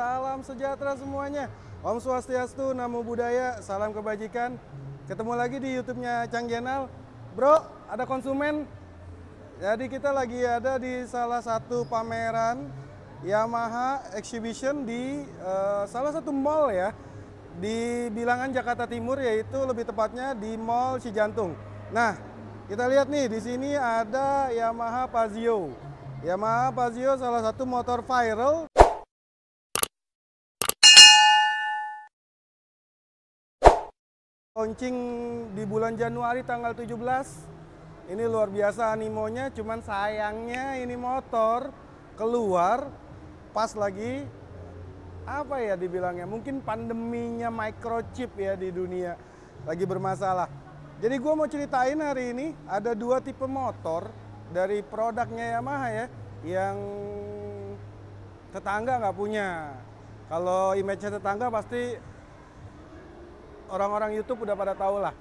salam sejahtera semuanya. Om Swastiastu, Namo Buddhaya, salam kebajikan. Ketemu lagi di YouTube-nya Cang Jenal. Bro, ada konsumen. Jadi kita lagi ada di salah satu pameran Yamaha Exhibition di uh, salah satu mall ya di bilangan Jakarta Timur yaitu lebih tepatnya di Mall Cijantung. Nah, kita lihat nih di sini ada Yamaha Pazio. Yamaha Pazio salah satu motor viral Launching di bulan Januari tanggal 17, ini luar biasa animonya, cuman sayangnya ini motor keluar pas lagi apa ya dibilangnya mungkin pandeminya microchip ya di dunia lagi bermasalah jadi gue mau ceritain hari ini ada dua tipe motor dari produknya Yamaha ya yang tetangga nggak punya kalau image tetangga pasti orang-orang YouTube udah pada tahu lah.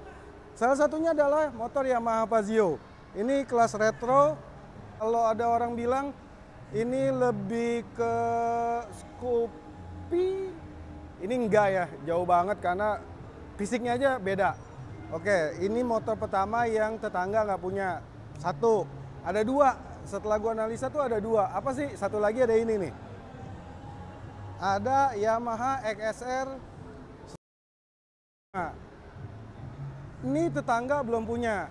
Salah satunya adalah motor Yamaha Fazio. Ini kelas retro. Kalau ada orang bilang ini lebih ke Scoopy, ini enggak ya, jauh banget karena fisiknya aja beda. Oke, ini motor pertama yang tetangga nggak punya. Satu, ada dua. Setelah gua analisa tuh ada dua. Apa sih? Satu lagi ada ini nih. Ada Yamaha XSR Nah, ini tetangga belum punya.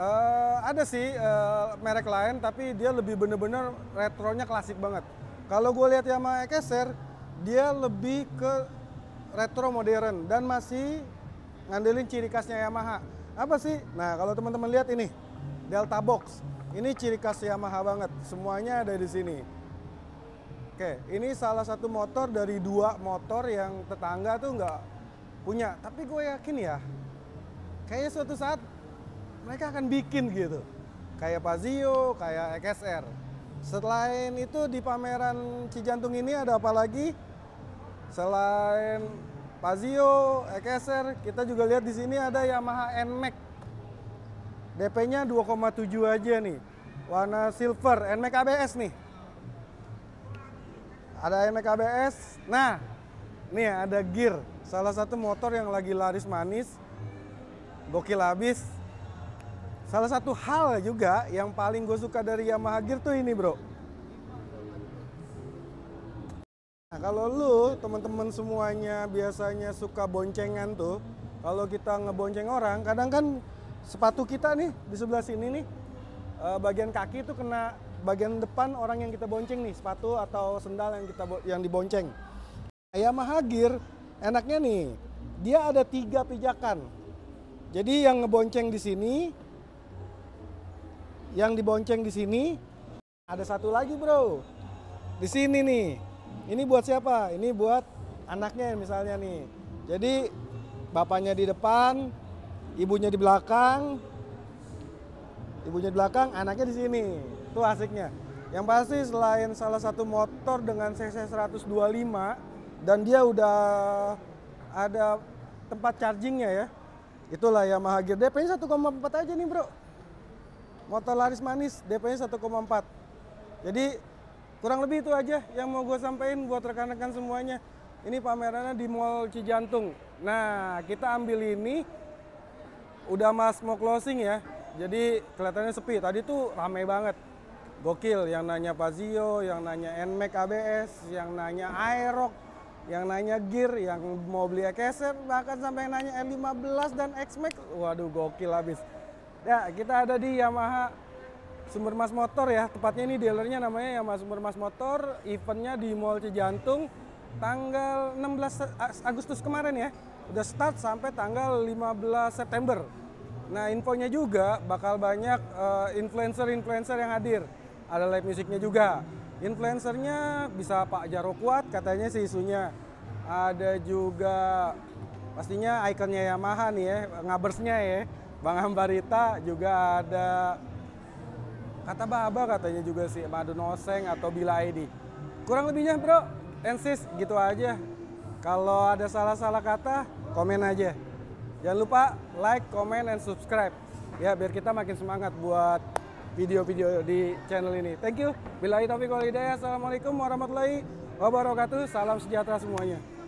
Uh, ada sih uh, merek lain, tapi dia lebih bener-bener retronya klasik banget. Kalau gue lihat Yamaha Ekeser, dia lebih ke retro modern dan masih ngandelin ciri khasnya Yamaha. Apa sih? Nah, kalau teman-teman lihat ini Delta Box, ini ciri khas Yamaha banget. Semuanya ada di sini. Oke, ini salah satu motor dari dua motor yang tetangga tuh nggak punya tapi gue yakin ya kayaknya suatu saat mereka akan bikin gitu kayak Pazio kayak XSR selain itu di pameran Cijantung ini ada apa lagi selain Pazio XSR kita juga lihat di sini ada Yamaha NMAX DP-nya 2,7 aja nih warna silver NMAX ABS nih ada NMAX ABS nah ini ada gear Salah satu motor yang lagi laris manis, gokil habis. Salah satu hal juga yang paling gue suka dari Yamaha Gear tuh ini bro. Nah, kalau lu teman-teman semuanya biasanya suka boncengan tuh, kalau kita ngebonceng orang, kadang kan sepatu kita nih di sebelah sini nih, eh, bagian kaki tuh kena bagian depan orang yang kita bonceng nih, sepatu atau sendal yang kita yang dibonceng. Nah, Yamaha Gear enaknya nih dia ada tiga pijakan jadi yang ngebonceng di sini yang dibonceng di sini ada satu lagi bro di sini nih ini buat siapa ini buat anaknya misalnya nih jadi bapaknya di depan ibunya di belakang ibunya di belakang anaknya di sini tuh asiknya yang pasti selain salah satu motor dengan cc 125 dan dia udah ada tempat chargingnya ya. Itulah Yamaha Gear. DP-nya 1,4 aja nih bro. Motor laris manis, DP-nya 1,4. Jadi kurang lebih itu aja yang mau gue sampaikan buat rekan-rekan semuanya. Ini pamerannya di Mall Cijantung. Nah, kita ambil ini udah mas mau closing ya. Jadi kelihatannya sepi. Tadi tuh ramai banget. Gokil yang nanya Pazio, yang nanya Nmax ABS, yang nanya Aerox, yang nanya gear, yang mau beli keser, bahkan sampai yang nanya l 15 dan X-Max. Waduh, gokil habis. Ya, kita ada di Yamaha Sumber Mas Motor ya. Tepatnya ini dealernya namanya Yamaha Sumber Mas Motor. Eventnya di Mall Cijantung tanggal 16 Agustus kemarin ya. Udah start sampai tanggal 15 September. Nah, infonya juga bakal banyak eh, influencer-influencer uh, yang hadir. Ada live musiknya juga. Influencernya bisa Pak Jaro Kuat katanya sih isunya. Ada juga pastinya ikonnya Yamaha nih ya, ngabersnya ya. Bang Ambarita juga ada kata Baba katanya juga sih Madu Noseng atau Bila ID. Kurang lebihnya bro, ensis gitu aja. Kalau ada salah-salah kata, komen aja. Jangan lupa like, comment, and subscribe. Ya, biar kita makin semangat buat video-video di channel ini. Thank you. Bila itu, Assalamualaikum warahmatullahi wabarakatuh. Salam sejahtera semuanya.